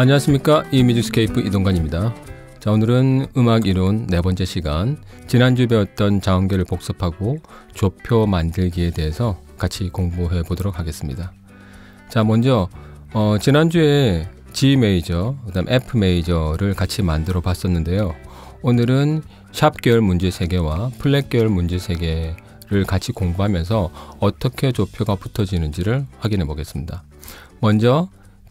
안녕하십니까 이뮤지스케이프 이동관입니다. 자 오늘은 음악 이론 네 번째 시간 지난주 배웠던 자음계를 복습하고 조표 만들기에 대해서 같이 공부해 보도록 하겠습니다. 자 먼저 어, 지난주에 G 메이저 그다음 F 메이저를 같이 만들어 봤었는데요. 오늘은 샵 계열 문제 세개와 플랫 계열 문제 세개를 같이 공부하면서 어떻게 조표가 붙어지는지를 확인해 보겠습니다. 먼저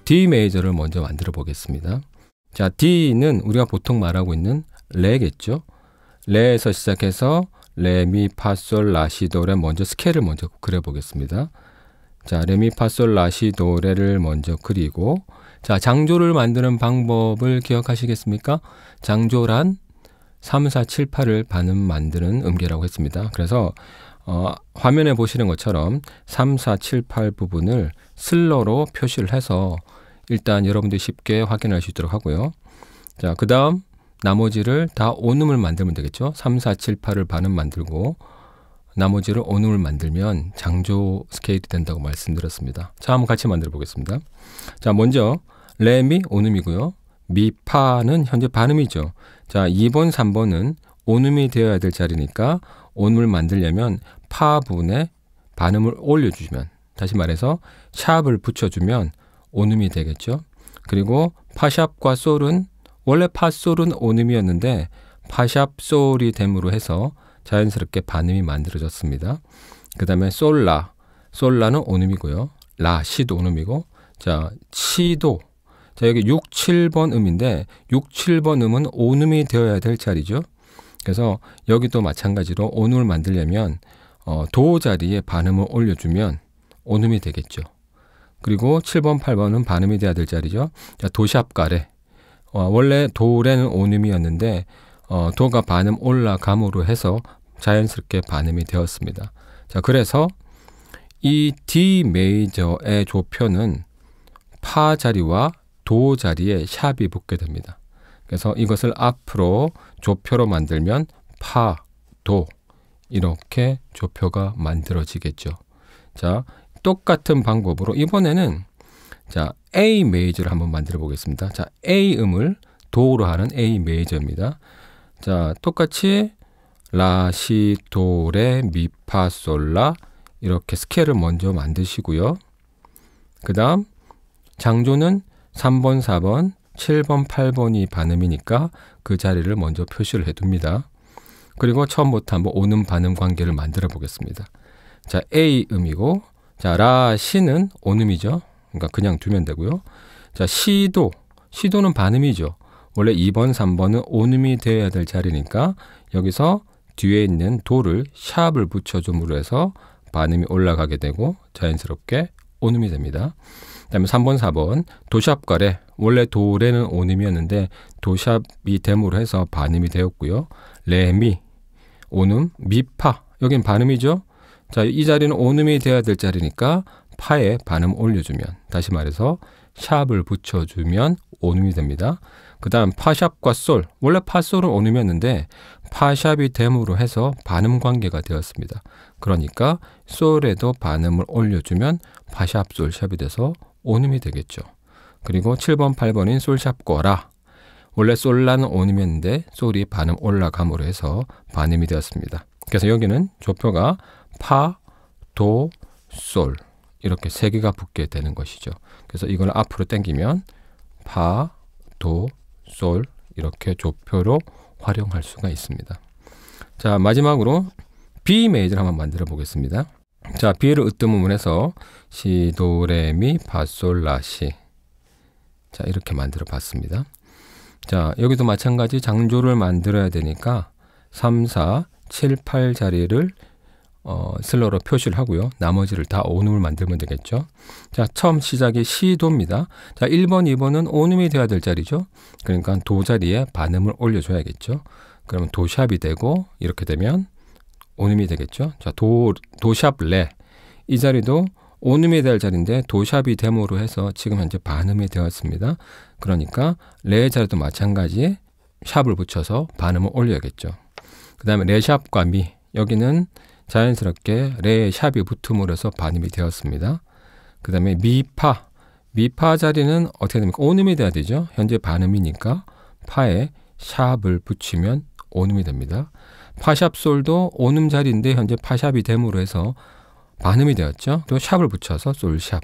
D 메이저를 먼저 만들어 보겠습니다. 자, D는 우리가 보통 말하고 있는 레겠죠. 레에서 시작해서 레미 파솔 라시도레 먼저 스케일을 먼저 그려 보겠습니다. 자, 레미 파솔 라시도레를 먼저 그리고 자, 장조를 만드는 방법을 기억하시겠습니까? 장조란 3, 4, 7, 8을 반음 만드는 음계라고 했습니다. 그래서 어, 화면에 보시는 것처럼 3, 4, 7, 8 부분을 슬러로 표시를 해서 일단 여러분들이 쉽게 확인할 수 있도록 하고요. 자, 그 다음 나머지를 다 온음을 만들면 되겠죠. 3, 4, 7, 8을 반음 만들고 나머지를 온음을 만들면 장조 스케일이 된다고 말씀드렸습니다. 자, 한번 같이 만들어 보겠습니다. 자, 먼저 레미 온음이고요. 미파는 현재 반음이죠. 자, 2번, 3번은 온음이 되어야 될 자리니까 온음을 만들려면 파분에 반음을 올려주시면 다시 말해서 샵을 붙여주면 온음이 되겠죠. 그리고 파샵과 솔은 원래 파솔은 온음이었는데 파샵 솔이 됨으로 해서 자연스럽게 반음이 만들어졌습니다. 그 다음에 솔라, 솔라는 온음이고요. 라, 시도 온음이고 자, 치도 자, 여기 6, 7번 음인데 6, 7번 음은 온음이 되어야 될 자리죠. 그래서 여기도 마찬가지로 온음을 만들려면 어, 도 자리에 반음을 올려주면 온음이 되겠죠. 그리고 7번, 8번은 반음이 돼야 될 자리죠. 도샵가래 어, 원래 도래는 온음이었는데 어, 도가 반음 올라감으로 해서 자연스럽게 반음이 되었습니다. 자, 그래서 이 D 메이저의 조표는 파 자리와 도 자리에 샵이 붙게 됩니다. 그래서 이것을 앞으로 조표로 만들면 파, 도 이렇게 조표가 만들어지겠죠. 자, 똑같은 방법으로 이번에는 자 A 메이저를 한번 만들어 보겠습니다. 자 A 음을 도로 하는 A 메이저입니다. 자 똑같이 라, 시, 도, 레, 미, 파, 솔, 라 이렇게 스케일을 먼저 만드시고요. 그 다음 장조는 3번, 4번, 7번, 8번이 반음이니까 그 자리를 먼저 표시를 해둡니다. 그리고 처음부터 한번 오는 반음 관계를 만들어 보겠습니다. 자, A 음이고 자, 라시는 온음이죠. 그러니까 그냥 두면 되고요. 자, 시도. 시도는 반음이죠. 원래 2번, 3번은 온음이 되어야 될 자리니까 여기서 뒤에 있는 도를 샵을 붙여줌으로 해서 반음이 올라가게 되고 자연스럽게 온음이 됩니다. 그 다음에 3번, 4번 도샵가래 원래 도래는 온음이었는데 도샵이 됨으로 해서 반음이 되었고요. 레미 온음 미파 여긴 반음이죠. 자, 이 자리는 온음이 돼야 될 자리니까 파에 반음 올려주면 다시 말해서 샵을 붙여주면 온음이 됩니다. 그 다음 파샵과 솔 원래 파솔은 온음이었는데 파샵이 됨으로 해서 반음 관계가 되었습니다. 그러니까 솔에도 반음을 올려주면 파샵 솔샵이 돼서 온음이 되겠죠. 그리고 7번 8번인 솔샵과 라 원래 솔라는 온음이었는데 솔이 반음 올라감으로 해서 반음이 되었습니다. 그래서 여기는 조표가 파, 도, 솔 이렇게 세 개가 붙게 되는 것이죠. 그래서 이걸 앞으로 당기면 파, 도, 솔 이렇게 조표로 활용할 수가 있습니다. 자 마지막으로 B 메이저를 한번 만들어 보겠습니다. 자 B를 으뜸부분에서 시, 도, 레, 미, 파, 솔, 라, 시. 자 이렇게 만들어 봤습니다. 자 여기도 마찬가지 장조를 만들어야 되니까 3, 4, 7, 8 자리를 어, 슬러로 표시를 하고요. 나머지를 다 온음을 만들면 되겠죠. 자, 처음 시작이 시도입니다. 자, 1번, 2번은 온음이 돼야 될 자리죠. 그러니까 도 자리에 반음을 올려줘야겠죠. 그러면 도샵이 되고 이렇게 되면 온음이 되겠죠. 자, 도, 도샵 레. 이 자리도 온음이 될 자리인데 도샵이 됨으로 해서 지금 현재 반음이 되었습니다. 그러니까 레 자리도 마찬가지에 샵을 붙여서 반음을 올려야겠죠. 그 다음에 레샵과 미. 여기는 자연스럽게 레의 샵이 붙음으로 해서 반음이 되었습니다. 그 다음에 미파. 미파 자리는 어떻게 됩니까? 온음이 돼야 되죠. 현재 반음이니까 파에 샵을 붙이면 온음이 됩니다. 파샵솔도 온음 자리인데 현재 파샵이 됨으로 해서 반음이 되었죠. 또 샵을 붙여서 솔샵.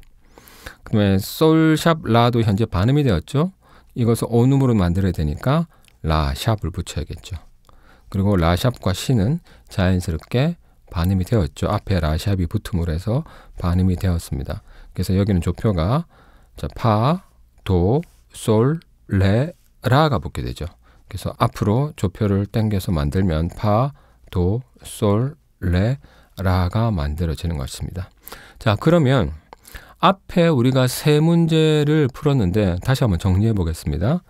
그다음에 솔샵 라도 현재 반음이 되었죠. 이것을 온음으로 만들어야 되니까 라샵을 붙여야겠죠. 그리고 라샵과 시는 자연스럽게 반음이 되었죠. 앞에 라시압이 붙음으로 해서 반음이 되었습니다. 그래서 여기는 조표가 자, 파, 도, 솔, 레, 라가 붙게 되죠. 그래서 앞으로 조표를 당겨서 만들면 파, 도, 솔, 레, 라가 만들어지는 것입니다. 자, 그러면 앞에 우리가 세 문제를 풀었는데 다시 한번 정리해 보겠습니다.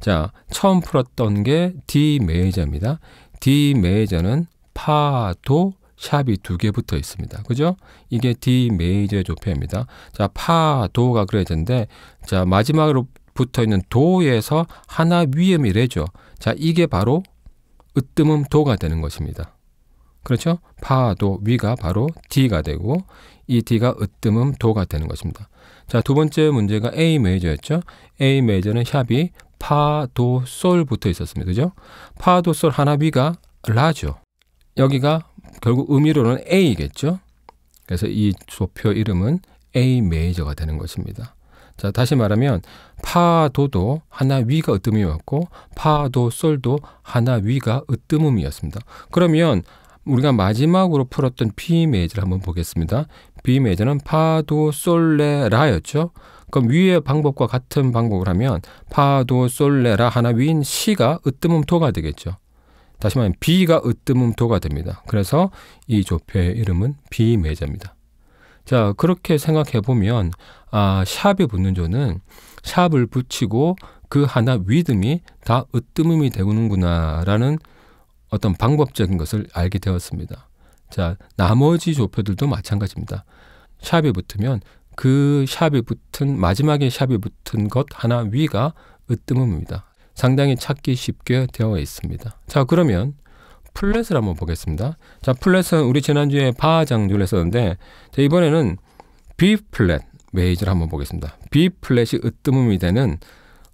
자, 처음 풀었던 게 D 메이저입니다. D 메이저는 파, 도, 샵이 두 개 붙어 있습니다. 그죠? 이게 D 메이저의 조표입니다. 자, 파, 도가 그래야 되는데, 자, 마지막으로 붙어 있는 도에서 하나 위음이래죠. 자, 이게 바로 으뜸음 도가 되는 것입니다. 그렇죠? 파, 도, 위가 바로 D가 되고, 이 D가 으뜸음 도가 되는 것입니다. 자, 두 번째 문제가 A 메이저였죠? A 메이저는 샵이 파, 도, 솔 붙어 있었습니다. 그죠? 파, 도, 솔 하나 위가 라죠. 여기가 결국 의미로는 A겠죠. 그래서 이 조표 이름은 A 메이저가 되는 것입니다. 자, 다시 말하면 파도도 하나 위가 으뜸음이었고 파 도 솔도 하나 위가 으뜸음이었습니다. 그러면 우리가 마지막으로 풀었던 B 메이저를 한번 보겠습니다. B 메이저는 파 도 솔레라였죠. 그럼 위의 방법과 같은 방법을 하면 파 도 솔레라 하나 위인 시가 으뜸음 도가 되겠죠. 다시 말하면 비가 으뜸음 도가 됩니다. 그래서 이 조표의 이름은 비 매자입니다. 자, 그렇게 생각해 보면 아, 샵에 붙는 조는 샵을 붙이고 그 하나 위듬이 다 으뜸음이 되는구나라는 어떤 방법적인 것을 알게 되었습니다. 자, 나머지 조표들도 마찬가지입니다. 샵에 붙으면 그샵에 붙은 마지막에 샵에 붙은 것 하나 위가 으뜸음입니다. 상당히 찾기 쉽게 되어 있습니다. 자 그러면 플랫을 한번 보겠습니다. 자 플랫은 우리 지난주에 바장를 했었는데 자, 이번에는 B 플랫 메이저를 한번 보겠습니다. B 플랫이 으뜸음이 되는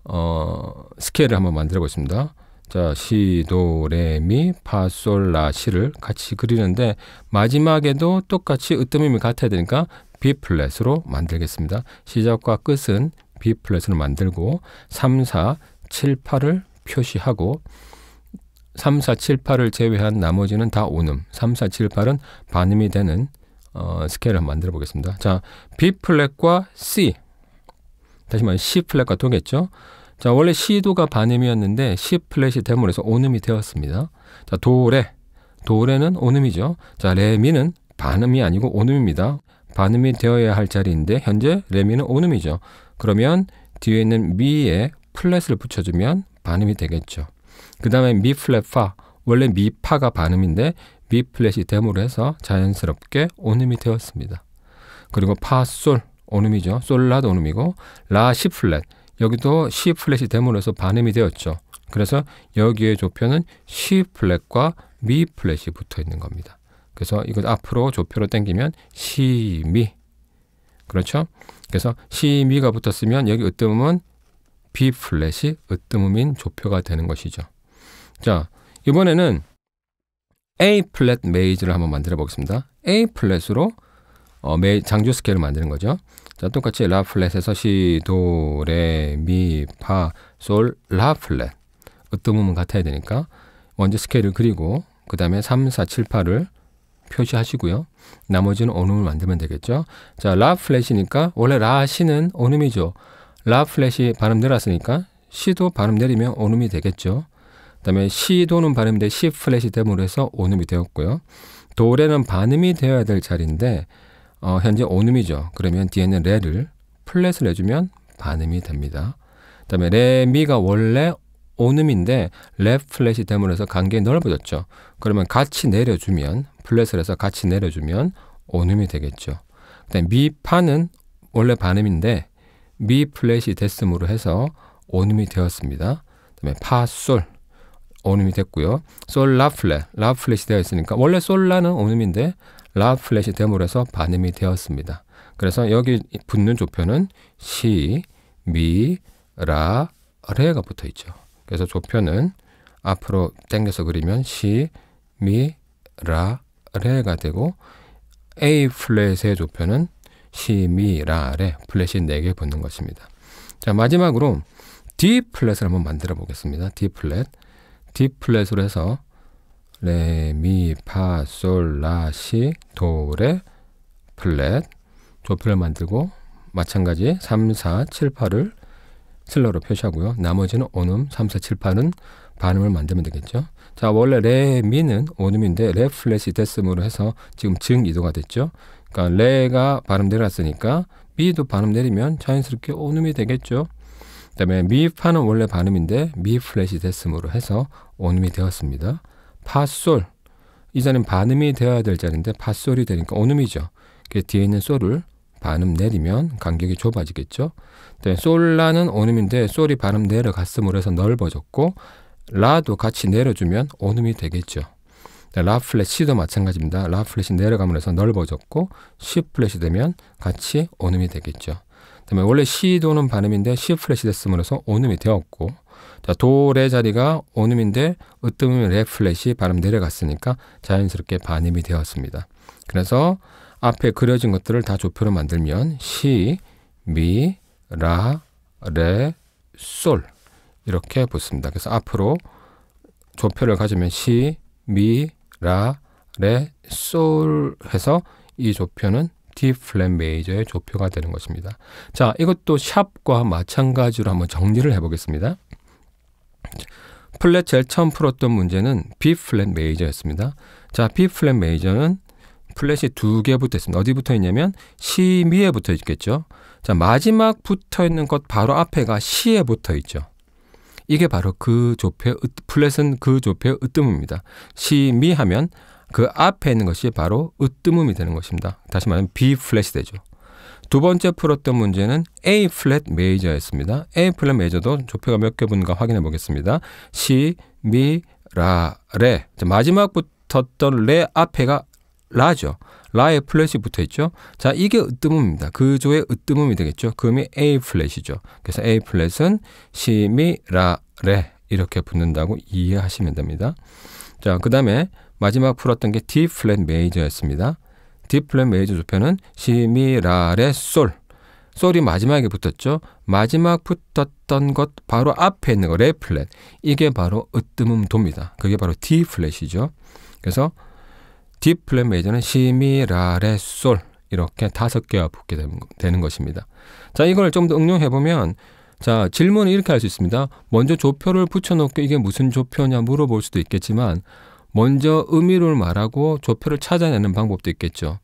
어, 스케일을 한번 만들어 보겠습니다. 자, 시, 도, 레, 미, 파, 솔, 라, 시를 같이 그리는데 마지막에도 똑같이 으뜸음이 같아야 되니까 B 플랫으로 만들겠습니다. 시작과 끝은 B 플랫으로 만들고 3, 4, 7, 8을 표시하고 3, 4, 7, 8을 제외한 나머지는 다 온음. 3, 4, 7, 8은 반음이 되는 어, 스케일을 한번 만들어 보겠습니다. 자, B 플랫과 C. 다시 말해 C 플랫과 도겠죠. 자, 원래 C도가 반음이었는데 C 플랫이 됨으로 서 온음이 되었습니다. 자, 도, 레. 도, 레는 온음이죠. 자, 레, 미는 반음이 아니고 온음입니다. 반음이 되어야 할 자리인데 현재 레미는 온음이죠. 그러면 뒤에 있는 미의 플랫을 붙여주면 반음이 되겠죠. 그 다음에 미 플랫 파 원래 미 파가 반음인데 미 플랫이 데모로 해서 자연스럽게 온음이 되었습니다. 그리고 파솔 온음이죠. 솔라도 온음이고 라 시 플랫 여기도 시 플랫이 데모로 해서 반음이 되었죠. 그래서 여기에 조표는 시 플랫과 미 플랫이 붙어 있는 겁니다. 그래서 이거 앞으로 조표로 당기면 시 미 그렇죠? 그래서 시 미가 붙었으면 여기 으뜸은 B 플랫이 으뜸음인 조표가 되는 것이죠. 자, 이번에는 A 플랫 메이즈를 한번 만들어 보겠습니다. A 플랫으로 어, 장조 스케일을 만드는 거죠. 자, 똑같이 라 플랫에서 시, 도, 레, 미, 파, 솔, 라 플랫. 으뜸음은 같아야 되니까 먼저 스케일을 그리고 그 다음에 3, 4, 7, 8을 표시하시고요. 나머지는 온음을 만들면 되겠죠. 자, 라 플랫이니까 원래 라 시는 온음이죠. 라 플랫이 발음 내렸으니까 시도 발음 내리면 온음이 되겠죠. 그 다음에 시도는 발음인데 시 플랫이 됨으로 해서 온음이 되었고요. 도레는 반음이 되어야 될 자리인데 어, 현재 온음이죠. 그러면 뒤에는 레를 플랫을 해주면 반음이 됩니다. 그 다음에 레미가 원래 온음인데 레 플랫이 됨으로 해서 간격이 넓어졌죠. 그러면 같이 내려주면 플랫을 해서 같이 내려주면 온음이 되겠죠. 그다음에 미파는 원래 반음인데 미 플랫이 됐음으로 해서 온음이 되었습니다. 그다음에 파솔 온음이 됐고요. 솔라 플랫 라 플랫이 되어 있으니까 원래 솔라는 온음인데 라 플랫이 됨으로 해서 반음이 되었습니다. 그래서 여기 붙는 조표는 시, 미, 라, 레가 붙어 있죠. 그래서 조표는 앞으로 당겨서 그리면 시, 미, 라, 레가 되고 A 플랫의 조표는 시미라래 플랫이 4개 붙는 것입니다. 자 마지막으로 D 플랫을 한번 만들어 보겠습니다. D 플랫 D 플랫으로 해서 레, 미, 파, 솔, 라, 시, 도, 레, 플랫 조표를 만들고 마찬가지 3, 4, 7, 8을 슬러로 표시하고요. 나머지는 온음 3, 4, 7, 8은 반음을 만들면 되겠죠. 자 원래 레, 미는 온음인데 레 플랫이 됐음으로 해서 지금 증이도가 됐죠. 그러니까 레가 발음 내려갔으니까 미도 발음 내리면 자연스럽게 온음이 되겠죠. 그다음에 미파는 원래 발음인데 미 플랫이 됐음으로 해서 온음이 되었습니다. 파솔 이자는 반음이 되어야 될 자리인데 파솔이 되니까 온음이죠. 그 뒤에 있는 솔을 반음 내리면 간격이 좁아지겠죠. 그다음에 솔라는 온음인데 솔이 발음 내려갔음으로 해서 넓어졌고 라도 같이 내려주면 온음이 되겠죠. 네, 라플래시도 마찬가지입니다. 라플래시 내려가면서 넓어졌고 시 플랫이 되면 같이 온음이 되겠죠. 그다음에 원래 시도는 반음인데 시 플랫이 됐음으로서 온음이 되었고 자, 도레 자리가 온음인데 으뜸음이 레 플랫이 발음 내려갔으니까 자연스럽게 반음이 되었습니다. 그래서 앞에 그려진 것들을 다 조표로 만들면 시, 미, 라, 레, 솔 이렇게 붙습니다. 그래서 앞으로 조표를 가지면 시, 미, 라, 레, 솔 해서 이 조표는 D 플랫 메이저의 조표가 되는 것입니다. 자, 이것도 샵과 마찬가지로 한번 정리를 해보겠습니다. 플랫 제일 처음 풀었던 문제는 B 플랫 메이저였습니다. 자, B 플랫 메이저는 플랫이 두 개 붙어 있습니다. 어디 붙어 있냐면 시 미에 붙어 있겠죠. 자, 마지막 붙어 있는 것 바로 앞에가 시에 붙어 있죠. 이게 바로 그 조폐, 플랫은 그 조폐의 으뜸입니다. 심미하면 그 앞에 있는 것이 바로 으뜸음이 되는 것입니다. 다시 말하면 B 플랫이 되죠. 두 번째 풀었던 문제는 A 플랫 메이저였습니다. A 플랫 메이저도 조폐가 몇 개분가 확인해 보겠습니다. 시, 미, 라, 레. 마지막 붙었던 레 앞에가 라죠. 라의 플랫이 붙어 있죠. 자, 이게 으뜸음입니다. 그 조의 으뜸음이 되겠죠. 금이 A 플랫이죠. 그래서 A 플랫은 시, 미, 라, 레 이렇게 붙는다고 이해하시면 됩니다. 자, 그 다음에 마지막 풀었던 게 D 플랫 메이저였습니다. D 플랫 메이저 조표는 시, 미, 라, 레, 솔. 솔이 마지막에 붙었죠. 마지막 붙었던 것 바로 앞에 있는 거레 플랫. 이게 바로 으뜸음 도입니다. 그게 바로 D 플랫이죠. 그래서 딥플랫 메이저는 시미라레 솔 이렇게 다섯 개와 붙게 되는 것입니다. 자 이걸 좀 더 응용해 보면 자 질문을 이렇게 할 수 있습니다. 먼저 조표를 붙여놓고 이게 무슨 조표냐 물어볼 수도 있겠지만 먼저 의미를 말하고 조표를 찾아내는 방법도 있겠죠.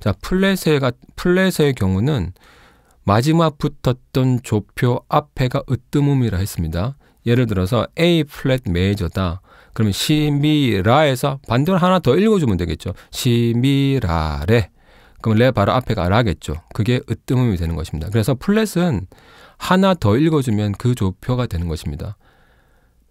자 플랫의 플랫의 경우는 마지막 붙었던 조표 앞에가 으뜸음이라 했습니다. 예를 들어서 A 플랫 메이저다. 그러면 시미라에서 반대로 하나 더 읽어주면 되겠죠. 시 미 라레. 그럼 레 바로 앞에가 라겠죠. 그게 으뜸음이 되는 것입니다. 그래서 플랫은 하나 더 읽어주면 그 조표가 되는 것입니다.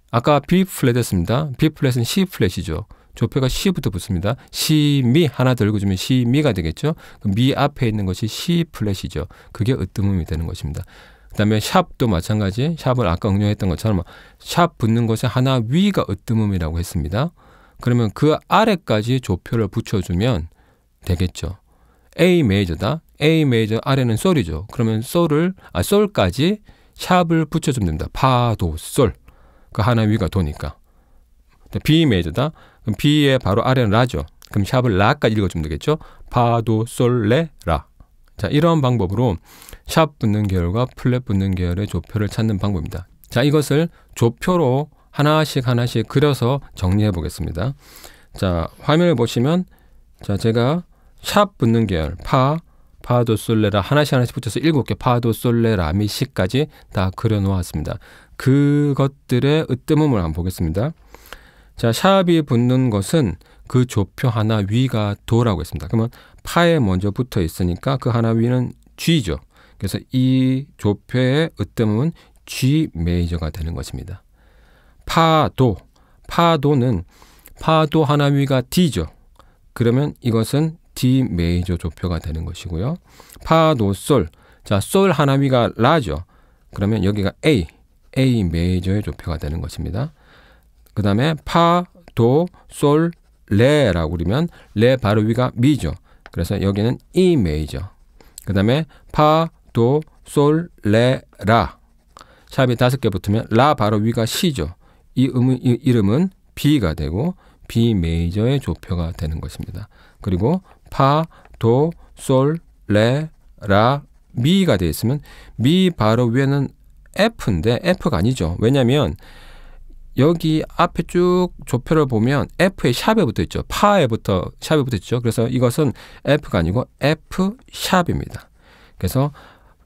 아까 B 플랫했습니다 B 플랫은 C 플랫이죠. 조표가 C부터 붙습니다. C, 미 하나 더 읽어주면 C, 미가 되겠죠. 미 앞에 있는 것이 C 플랫이죠. 그게 으뜸음이 되는 것입니다. 그다음에 샵도 마찬가지 샵을 아까 응용했던 것처럼 샵 붙는 것에 하나 위가 으뜸음이라고 했습니다. 그러면 그 아래까지 조표를 붙여주면 되겠죠. A 메이저다. A 메이저 아래는 솔이죠. 그러면 솔을 아 솔까지 샵을 붙여주면 됩니다. 파 도 솔. 그 하나 위가 도니까. B 메이저다. 그럼 B의 바로 아래는 라죠. 그럼 샵을 라까지 읽어주면 되겠죠. 파 도 솔 레 라. 자 이런 방법으로 샵 붙는 계열과 플랫 붙는 계열의 조표를 찾는 방법입니다. 자, 이것을 조표로 하나씩 하나씩 그려서 정리해 보겠습니다. 자, 화면을 보시면 자, 제가 샵 붙는 계열, 파, 파도 솔레라 하나씩 하나씩 붙여서 일곱 개 파도 솔레라 미시까지 다 그려 놓았습니다. 그것들의 으뜸음을 한번 보겠습니다. 자, 샵이 붙는 것은 그 조표 하나 위가 도라고 했습니다. 그러면 파에 먼저 붙어 있으니까 그 하나 위는 G죠. 그래서 이 조표의 으뜸은 G 메이저가 되는 것입니다. 파 도, 파도는 파도 하나 위가 D죠. 그러면 이것은 D 메이저 조표가 되는 것이고요. 파 도 솔, 자, 솔 하나 위가 라죠. 그러면 여기가 A, A 메이저의 조표가 되는 것입니다. 그 다음에 파, 도, 솔, 레라고 그러면 레 바로 위가 미죠. 그래서 여기는 E 메이저. 그 다음에 파, 도, 솔, 레, 라. 샵이 다섯 개 붙으면 라 바로 위가 시죠. 이, 음, 이 이름은 b 가 되고 B 메이저의 조표가 되는 것입니다. 그리고 파, 도, 솔, 레, 라, 미가 되어 있으면 미 바로 위에는 F인데 F가 아니죠. 왜냐하면 여기 앞에 쭉 조표를 보면 F의 샵에 붙어 있죠. 파에 붙어 샵에 붙어 있죠. 그래서 이것은 F가 아니고 F 샵입니다. 그래서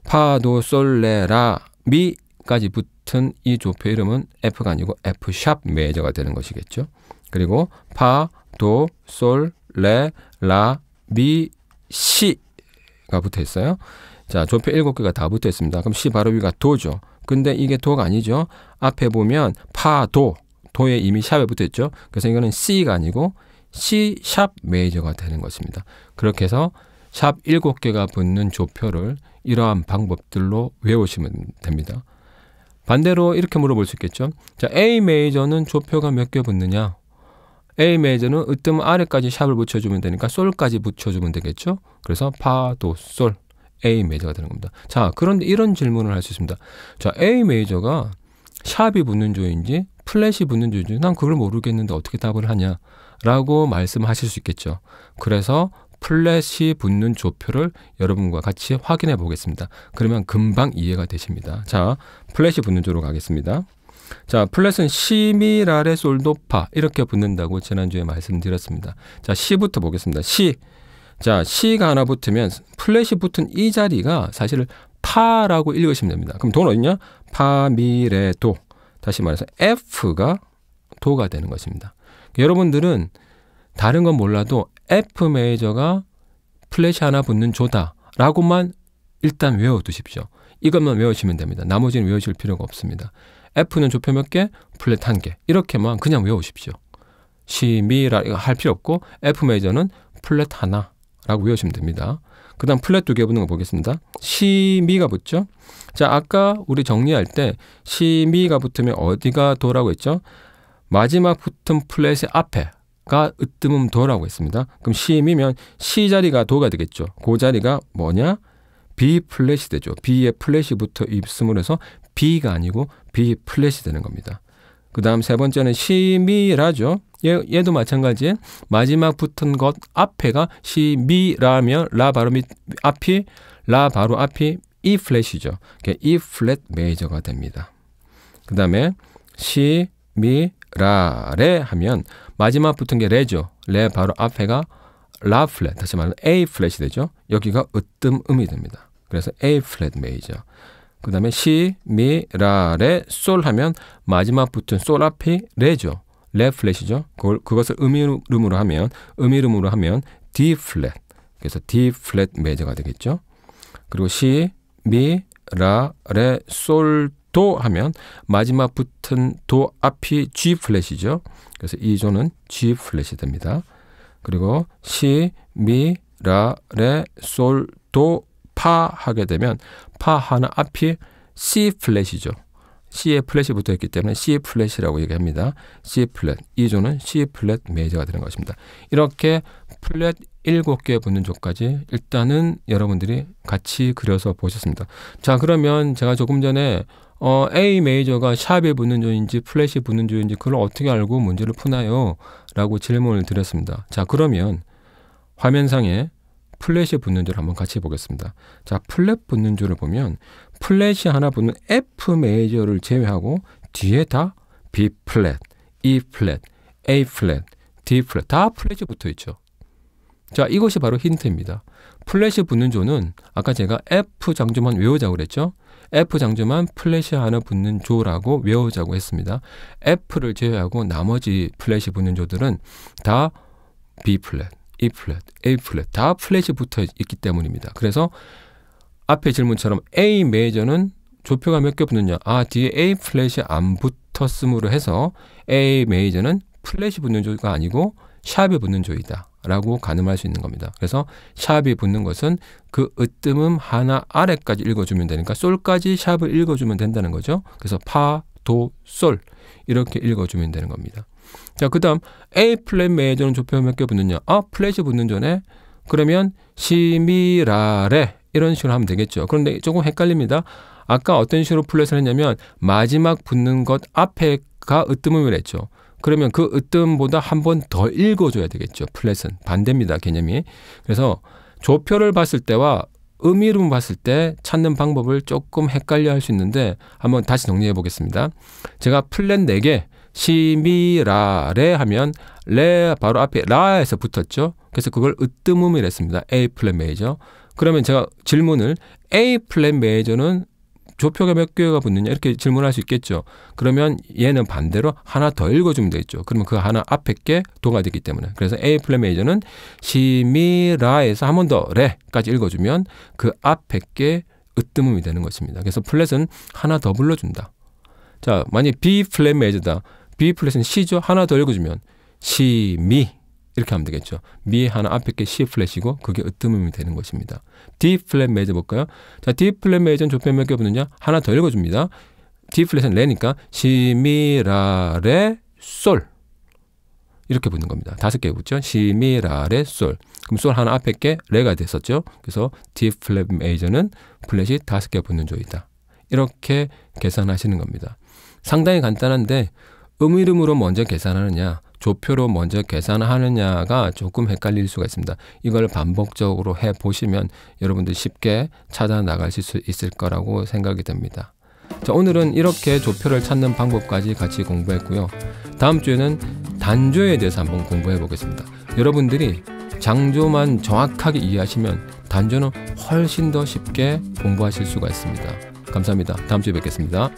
파도 솔 레 라 미까지 붙은 이 조표 이름은 F가 아니고 F 샵 메이저가 되는 것이겠죠. 그리고 파, 도, 솔, 레, 라, 미, 시가 붙어 있어요. 자, 조표 7개가 다 붙어 있습니다. 그럼 시 바로 위가 도죠. 근데 이게 도가 아니죠. 앞에 보면 파, 도, 도에 이미 샵에 붙어 있죠. 그래서 이거는 C가 아니고 C 샵 메이저가 되는 것입니다. 그렇게 해서 샵 7개가 붙는 조표를 이러한 방법들로 외우시면 됩니다. 반대로 이렇게 물어볼 수 있겠죠. 자, A 메이저는 조표가 몇 개 붙느냐? A 메이저는 으뜸 아래까지 샵을 붙여주면 되니까 솔까지 붙여주면 되겠죠. 그래서 파 도 솔 A 메이저가 되는 겁니다. 자, 그런데 이런 질문을 할 수 있습니다. 자, A 메이저가 샵이 붙는 조인지 플랫이 붙는 조인지 난 그걸 모르겠는데 어떻게 답을 하냐? 라고 말씀하실 수 있겠죠. 그래서 플랫이 붙는 조표를 여러분과 같이 확인해 보겠습니다. 그러면 금방 이해가 되십니다. 자, 플랫이 붙는 조로 가겠습니다. 자, 플랫은 시미라레 솔도파 이렇게 붙는다고 지난주에 말씀드렸습니다. 자, 시부터 보겠습니다. 시. 자, 시가 하나 붙으면 플랫이 붙은 이 자리가 사실 파라고 읽으시면 됩니다. 그럼 돈 어딨냐? 파미레도. 다시 말해서 F가 도가 되는 것입니다. 여러분들은 다른 건 몰라도 F 메이저가 플랫이 하나 붙는 조다라고만 일단 외워두십시오. 이것만 외우시면 됩니다. 나머지는 외우실 필요가 없습니다. F는 조표 몇 개, 플랫 한 개. 이렇게만 그냥 외우십시오. 시, 미, 라, 이거 할 필요 없고, F 메이저는 플랫 하나라고 외우시면 됩니다. 그 다음 플랫 두 개 붙는 거 보겠습니다. 시, 미가 붙죠? 자, 아까 우리 정리할 때 시, 미가 붙으면 어디가 도라고 했죠? 마지막 붙은 플랫의 앞에 가 으뜸음 도라고 했습니다. 그럼 시음이면 시 자리가 도가 되겠죠. 그 자리가 뭐냐? B 플랫이 되죠. b 에 플랫이 부터 입음을 해서 B가 아니고 B 플랫이 되는 겁니다. 그 다음 세 번째는 시미라죠. 얘, 예, 얘도 마찬가지에 마지막 붙은 것 앞에가 시미라면 라 바로 밑, 앞이 라 바로 앞이 E 플랫이죠. 그러니까 E 플랫 메이저가 됩니다. 그 다음에 시, 미, 라, 레 하면 마지막 붙은 게 레죠. 레 바로 앞에가 라 플랫, 다시 말하면 A 플랫이 되죠. 여기가 으뜸 음이 됩니다. 그래서 A 플랫 메이저. 그 다음에 시, 미, 라, 레, 솔 하면 마지막 붙은 솔 앞이 레죠. 레 플랫이죠. 그걸, 그것을 음이름으로 하면, 음이름으로 하면 D 플랫. 그래서 D 플랫 메이저가 되겠죠. 그리고 시, 미, 라, 레, 솔, 도 하면 마지막 붙은 도 앞이 G 플랫이죠. 그래서 이 조는 G 플랫이 됩니다. 그리고 시, 미, 라, 레, 솔, 도, 파 하게 되면 파 하나 앞이 C 플랫이죠. C에 플랫이 붙어 있기 때문에 C 플랫이라고 얘기합니다. C 플랫. 이 조는 C 플랫 메이저가 되는 것입니다. 이렇게 플랫 7개 붙는 조까지 일단은 여러분들이 같이 그려서 보셨습니다. 자, 그러면 제가 조금 전에 어, A 메이저가 샵에 붙는 조인지 플랫이 붙는 조인지 그걸 어떻게 알고 문제를 푸나요? 라고 질문을 드렸습니다. 자, 그러면 화면상에 플랫이 붙는 줄 한번 같이 보겠습니다. 자, 플랫 붙는 줄을 보면 플랫이 하나 붙는 F 메이저를 제외하고 뒤에 다 B 플랫, E 플랫, A 플랫, D 플랫 다 플랫이 붙어 있죠. 자, 이것이 바로 힌트입니다. 플랫이 붙는 조는 아까 제가 F 장조만 외우자고 그랬죠? F 장조만 플래시 하나 붙는 조라고 외우자고 했습니다. F를 제외하고 나머지 플랫이 붙는 조들은 다 B 플랫, E 플랫, A 플랫 다 플랫이 붙어 있기 때문입니다. 그래서 앞에 질문처럼 A 메이저는 조표가 몇 개 붙느냐? 아, 뒤에 A 플랫이 안 붙었음으로 해서 A 메이저는 플랫이 붙는 조가 아니고 샵에 붙는 조이다. 라고 가늠할 수 있는 겁니다. 그래서 샵이 붙는 것은 그 으뜸음 하나 아래까지 읽어주면 되니까 솔까지 샵을 읽어주면 된다는 거죠. 그래서 파, 도, 솔 이렇게 읽어주면 되는 겁니다. 자, 그 다음 A 플랫 메이저는 조표 몇 개 붙느냐? 아, 플랫이 붙는 전에 그러면 시미라레 이런 식으로 하면 되겠죠. 그런데 조금 헷갈립니다. 아까 어떤 식으로 플랫을 했냐면 마지막 붙는 것 앞에가 으뜸음을 했죠. 그러면 그 으뜸보다 한 번 더 읽어줘야 되겠죠. 플랫은 반대입니다. 개념이. 그래서 조표를 봤을 때와 의미로 봤을 때 찾는 방법을 조금 헷갈려 할 수 있는데 한번 다시 정리해 보겠습니다. 제가 플랫 4개 시미라레 하면 레 바로 앞에 라에서 붙었죠. 그래서 그걸 으뜸음이랬습니다. A 플랫 메이저. 그러면 제가 질문을 A 플랫 메이저는 조표가 몇 개가 붙느냐 이렇게 질문할 수 있겠죠. 그러면 얘는 반대로 하나 더 읽어주면 되겠죠. 그러면 그 하나 앞에 게 도가 되기 때문에 그래서 A 플레 메이저는 시미라에서 한 번 더 레까지 읽어주면 그 앞에 게 으뜸음이 되는 것입니다. 그래서 플랫은 하나 더 불러준다. 자 만약 B 플레 메이저다. B 플랫은 시죠 하나 더 읽어주면 시미 이렇게 하면 되겠죠. 미 하나 앞에 게 C 플랫이고 그게 으뜸음이 되는 것입니다. D 플랫 메이저 볼까요? 자, D 플랫 메이저는 조편 몇개붙느냐 하나 더 읽어줍니다. D 플랫은 레니까 시 미 라 레 솔 이렇게 붙는 겁니다. 다섯 개 붙죠. 시 미 라 레 솔. 그럼 솔 하나 앞에 게 레가 됐었죠. 그래서 D 플랫 메이저는 플랫이 다섯 개 붙는 조이다. 이렇게 계산하시는 겁니다. 상당히 간단한데 음이름으로 먼저 계산하느냐 조표로 먼저 계산하느냐가 조금 헷갈릴 수가 있습니다. 이걸 반복적으로 해 보시면 여러분들 쉽게 찾아 나가실 수 있을 거라고 생각이 됩니다. 자, 오늘은 이렇게 조표를 찾는 방법까지 같이 공부했고요. 다음 주에는 단조에 대해서 한번 공부해 보겠습니다. 여러분들이 장조만 정확하게 이해하시면 단조는 훨씬 더 쉽게 공부하실 수가 있습니다. 감사합니다. 다음 주에 뵙겠습니다.